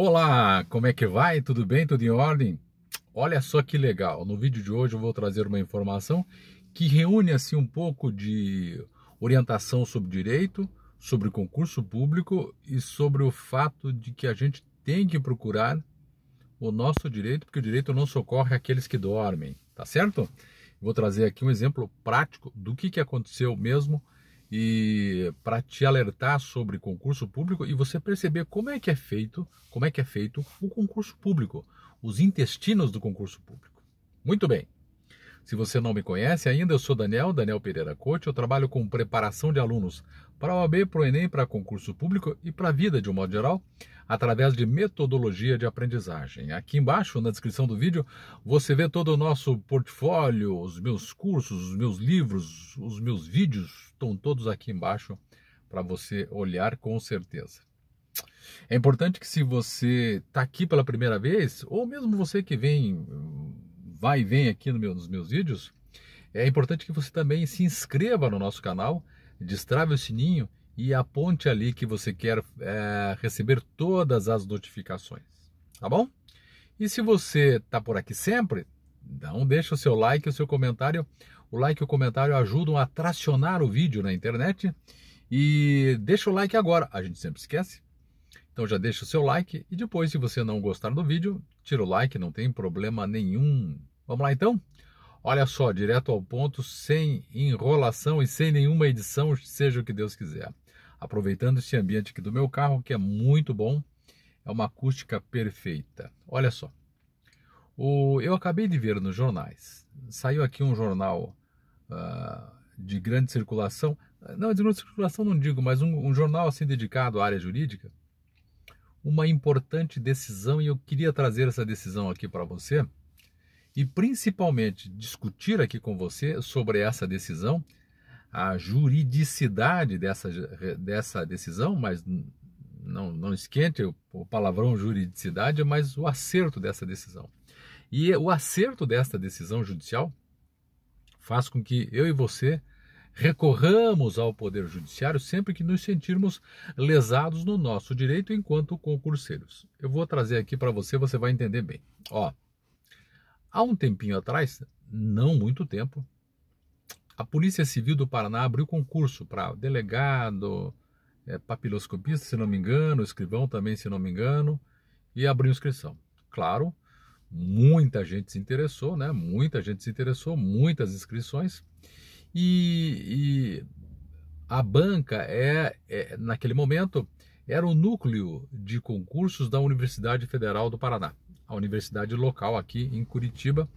Olá, como é que vai? Tudo bem? Tudo em ordem? Olha só que legal! No vídeo de hoje eu vou trazer uma informação que reúne assim um pouco de orientação sobre direito, sobre concurso público e sobre o fato de que a gente tem que procurar o nosso direito, porque o direito não socorre aqueles que dormem, tá certo? Vou trazer aqui um exemplo prático do que, que aconteceu mesmo e para te alertar sobre concurso público e você perceber como é que é feito, como é que é feito o concurso público, os intestinos do concurso público. Muito bem. Se você não me conhece ainda, eu sou Daniel, Daniel Pereira Coach, eu trabalho com preparação de alunos para a OAB, para o ENEM, para concurso público e para a vida de um modo geral através de metodologia de aprendizagem. Aqui embaixo, na descrição do vídeo, você vê todo o nosso portfólio, os meus cursos, os meus livros, os meus vídeos, estão todos aqui embaixo para você olhar com certeza. É importante que se você está aqui pela primeira vez, ou mesmo você que vem, vai e vem aqui no meu, nos meus vídeos, é importante que você também se inscreva no nosso canal, destrave o sininho e aponte ali que você quer é, receber todas as notificações, tá bom? E se você está por aqui sempre, não deixa o seu like, o seu comentário. O like e o comentário ajudam a tracionar o vídeo na internet. E deixa o like agora, a gente sempre esquece. Então já deixa o seu like e depois, se você não gostar do vídeo, tira o like, não tem problema nenhum. Vamos lá então? Olha só, direto ao ponto, sem enrolação e sem nenhuma edição, seja o que Deus quiser aproveitando esse ambiente aqui do meu carro, que é muito bom, é uma acústica perfeita. Olha só, o, eu acabei de ver nos jornais, saiu aqui um jornal uh, de grande circulação, não, de grande circulação não digo, mas um, um jornal assim dedicado à área jurídica, uma importante decisão e eu queria trazer essa decisão aqui para você e principalmente discutir aqui com você sobre essa decisão a juridicidade dessa, dessa decisão, mas não, não esquente o palavrão juridicidade, é mas o acerto dessa decisão. E o acerto desta decisão judicial faz com que eu e você recorramos ao Poder Judiciário sempre que nos sentirmos lesados no nosso direito enquanto concurseiros. Eu vou trazer aqui para você, você vai entender bem. Ó, há um tempinho atrás, não muito tempo, a Polícia Civil do Paraná abriu concurso para delegado, é, papiloscopista, se não me engano, escrivão também, se não me engano, e abriu inscrição. Claro, muita gente se interessou, né? Muita gente se interessou, muitas inscrições. E, e a banca é, é, naquele momento, era o núcleo de concursos da Universidade Federal do Paraná, a universidade local aqui em Curitiba,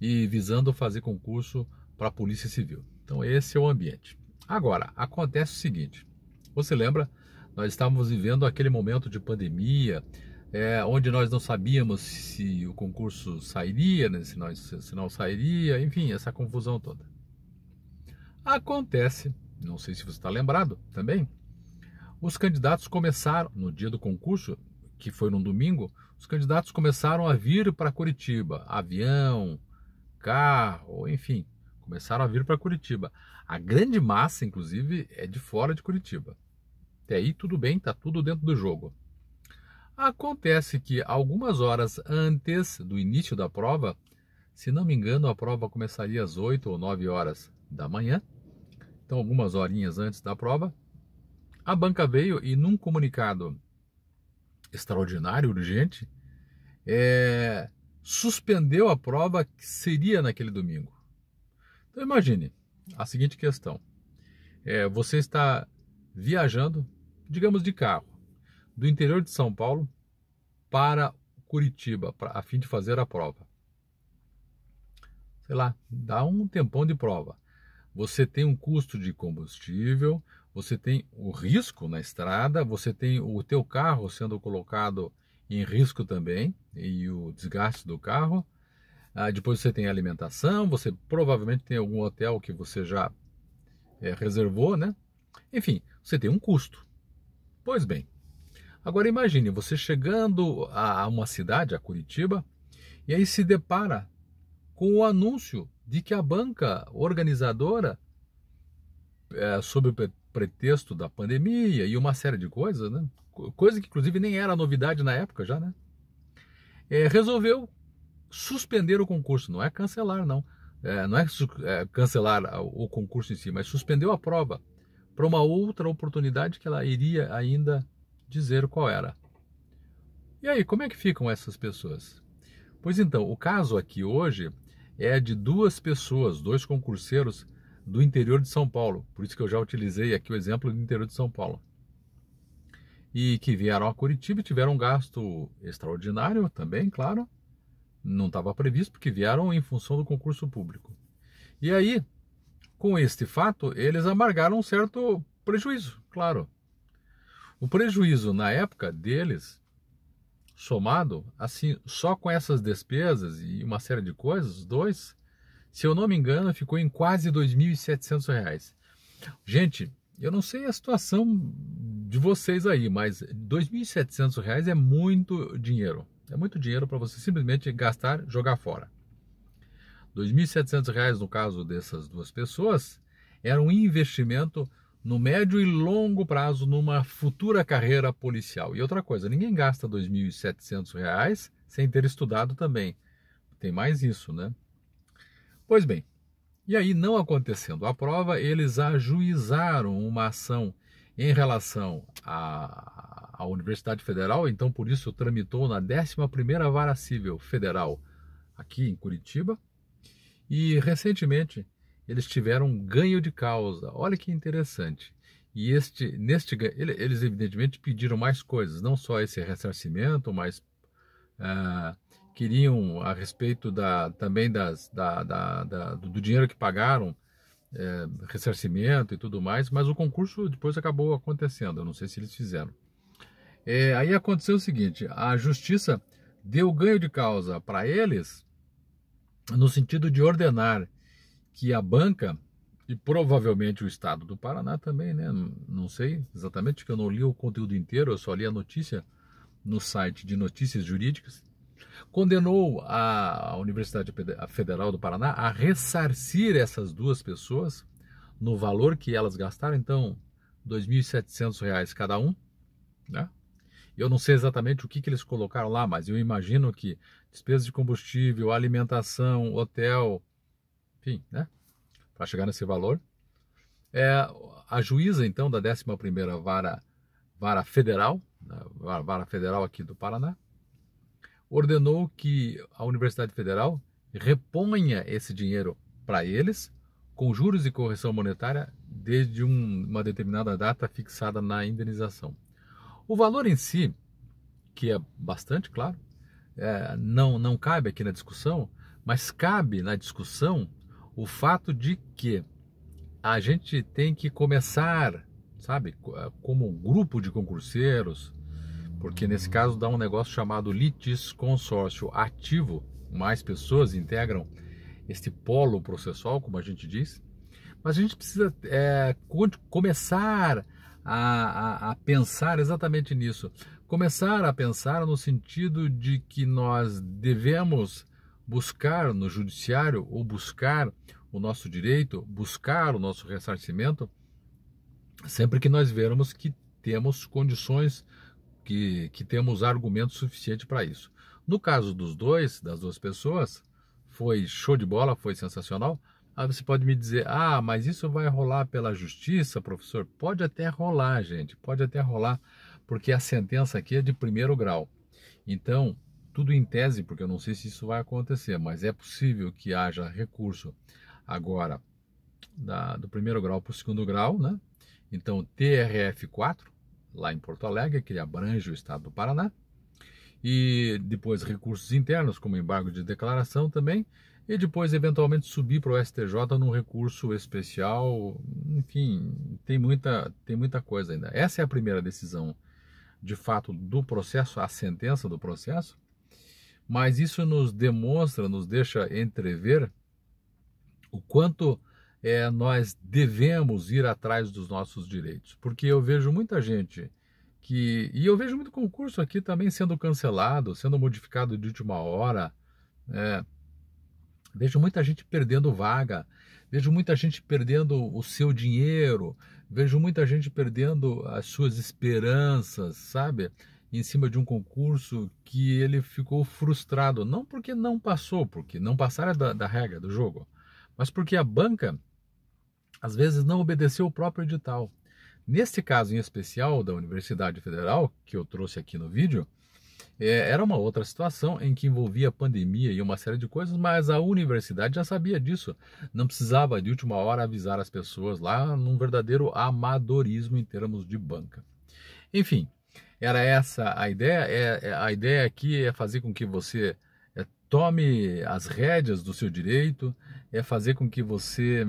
e visando fazer concurso para a Polícia Civil. Então esse é o ambiente. Agora, acontece o seguinte, você lembra, nós estávamos vivendo aquele momento de pandemia, é, onde nós não sabíamos se o concurso sairia, né, se, se não sairia, enfim, essa confusão toda. Acontece, não sei se você está lembrado também, os candidatos começaram, no dia do concurso, que foi num domingo, os candidatos começaram a vir para Curitiba, avião, carro, enfim começaram a vir para Curitiba. A grande massa, inclusive, é de fora de Curitiba. Até aí tudo bem, tá tudo dentro do jogo. Acontece que algumas horas antes do início da prova, se não me engano, a prova começaria às 8 ou 9 horas da manhã. Então, algumas horinhas antes da prova, a banca veio e num comunicado extraordinário, urgente, é, suspendeu a prova que seria naquele domingo. Então imagine a seguinte questão: é, você está viajando, digamos de carro, do interior de São Paulo para Curitiba, pra, a fim de fazer a prova. Sei lá, dá um tempão de prova. Você tem um custo de combustível, você tem o risco na estrada, você tem o teu carro sendo colocado em risco também e o desgaste do carro ah, depois você tem alimentação, você provavelmente tem algum hotel que você já é, reservou, né? Enfim, você tem um custo. Pois bem, agora imagine você chegando a uma cidade, a Curitiba, e aí se depara com o anúncio de que a banca organizadora, é, sob o pretexto da pandemia e uma série de coisas, né? coisa que inclusive nem era novidade na época já, né? É, resolveu suspender o concurso, não é cancelar, não. É, não é, é, cancelar o concurso em si, mas suspendeu a prova para uma outra oportunidade que ela iria ainda dizer qual era. E aí, como é que ficam essas pessoas? Pois então, o caso aqui hoje é de duas pessoas, dois concurseiros do interior de São Paulo. Por isso que eu já utilizei aqui o exemplo do interior de São Paulo. E que vieram a Curitiba e tiveram um gasto extraordinário também, claro, não estava previsto porque vieram em função do concurso público. E aí, com este fato, eles amargaram um certo prejuízo, claro. O prejuízo na época deles, somado, assim, só com essas despesas e uma série de coisas, dois, se eu não me engano, ficou em quase R$ 2.700. Gente, eu não sei a situação de vocês aí, mas R$ 2.700 é muito dinheiro. É muito dinheiro para você simplesmente gastar, jogar fora. R$ 2.700 no caso dessas duas pessoas era um investimento no médio e longo prazo numa futura carreira policial. E outra coisa, ninguém gasta R$ 2.700 sem ter estudado também. Tem mais isso, né? Pois bem, e aí, não acontecendo a prova, eles ajuizaram uma ação em relação a a Universidade Federal, então por isso tramitou na 11ª Vara Civil Federal aqui em Curitiba. E recentemente eles tiveram um ganho de causa. Olha que interessante. E este, neste eles evidentemente pediram mais coisas, não só esse ressarcimento, mas ah, queriam a respeito da, também das, da, da, da, do dinheiro que pagaram, é, ressarcimento e tudo mais, mas o concurso depois acabou acontecendo, eu não sei se eles fizeram. É, aí aconteceu o seguinte: a justiça deu ganho de causa para eles, no sentido de ordenar que a banca e provavelmente o estado do Paraná também, né? Não sei exatamente, porque eu não li o conteúdo inteiro, eu só li a notícia no site de notícias jurídicas. Condenou a Universidade Federal do Paraná a ressarcir essas duas pessoas no valor que elas gastaram, então R$ 2.700 cada um, né? Eu não sei exatamente o que, que eles colocaram lá, mas eu imagino que despesas de combustível, alimentação, hotel, enfim, né? Para chegar nesse valor. É, a juíza, então, da 11 Vara, Vara Federal, né, Vara Federal aqui do Paraná, ordenou que a Universidade Federal reponha esse dinheiro para eles com juros e correção monetária desde um, uma determinada data fixada na indenização. O valor em si, que é bastante claro, é, não, não cabe aqui na discussão, mas cabe na discussão o fato de que a gente tem que começar, sabe, eh, como grupo de concurseiros, porque nesse caso dá um negócio chamado litis consórcio ativo, mais pessoas integram este polo processual, como a gente diz, mas a gente precisa é, começar a, a, a pensar exatamente nisso. Começar a pensar no sentido de que nós devemos buscar no judiciário ou buscar o nosso direito, buscar o nosso ressarcimento, sempre que nós vermos que temos condições, que, que temos argumento suficiente para isso. No caso dos dois, das duas pessoas, foi show de bola, foi sensacional, Aí você pode me dizer, ah, mas isso vai rolar pela justiça, professor? Pode até rolar, gente, pode até rolar, porque a sentença aqui é de primeiro grau. Então, tudo em tese, porque eu não sei se isso vai acontecer, mas é possível que haja recurso agora da, do primeiro grau para o segundo grau, né? Então, TRF4, lá em Porto Alegre, que abrange o estado do Paraná, e depois recursos internos, como embargo de declaração também, e depois eventualmente subir para o STJ num recurso especial. Enfim, tem muita, tem muita coisa ainda. Essa é a primeira decisão, de fato, do processo, a sentença do processo, mas isso nos demonstra, nos deixa entrever o quanto é, nós devemos ir atrás dos nossos direitos, porque eu vejo muita gente. Que, e eu vejo muito concurso aqui também sendo cancelado, sendo modificado de última hora. Né? Vejo muita gente perdendo vaga, vejo muita gente perdendo o seu dinheiro, vejo muita gente perdendo as suas esperanças, sabe? Em cima de um concurso que ele ficou frustrado, não porque não passou, porque não passaram da, da regra do jogo, mas porque a banca às vezes não obedeceu o próprio edital. Neste caso em especial da Universidade Federal, que eu trouxe aqui no vídeo, é, era uma outra situação em que envolvia pandemia e uma série de coisas, mas a universidade já sabia disso. Não precisava de última hora avisar as pessoas lá num verdadeiro amadorismo em termos de banca. Enfim, era essa a ideia. É, é a ideia aqui é fazer com que você é, tome as rédeas do seu direito, é fazer com que você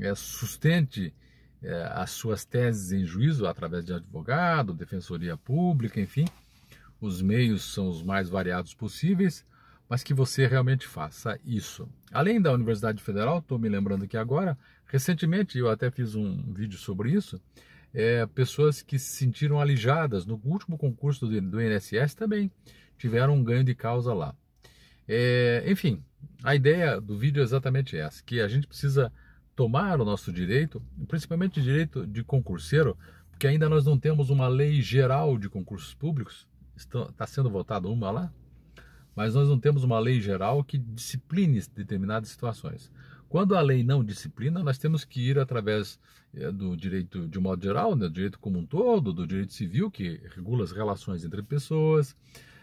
é, sustente é, as suas teses em juízo através de advogado, defensoria pública, enfim os meios são os mais variados possíveis, mas que você realmente faça isso. Além da Universidade Federal, estou me lembrando que agora, recentemente eu até fiz um vídeo sobre isso, é, pessoas que se sentiram alijadas no último concurso do, do INSS também tiveram um ganho de causa lá. É, enfim, a ideia do vídeo é exatamente essa, que a gente precisa tomar o nosso direito, principalmente direito de concurseiro, porque ainda nós não temos uma lei geral de concursos públicos, está sendo votada uma lá, mas nós não temos uma lei geral que discipline determinadas situações. Quando a lei não disciplina, nós temos que ir através eh, do direito de modo geral, né, do direito como um todo, do direito civil, que regula as relações entre pessoas.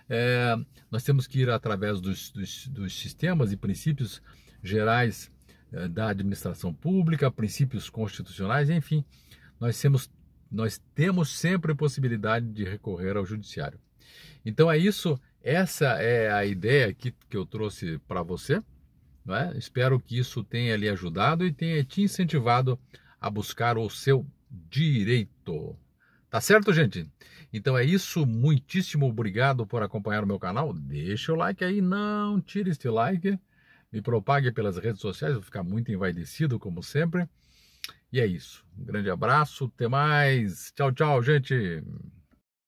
É, nós temos que ir através dos, dos, dos sistemas e princípios gerais é, da administração pública, princípios constitucionais, enfim. Nós temos, nós temos sempre possibilidade de recorrer ao judiciário. Então é isso, essa é a ideia que, que eu trouxe para você. Né? Espero que isso tenha lhe ajudado e tenha te incentivado a buscar o seu direito. Tá certo, gente? Então é isso. Muitíssimo obrigado por acompanhar o meu canal. Deixa o like aí, não tire este like. Me propague pelas redes sociais, vou ficar muito envaidecido, como sempre. E é isso. Um grande abraço, até mais. Tchau, tchau, gente.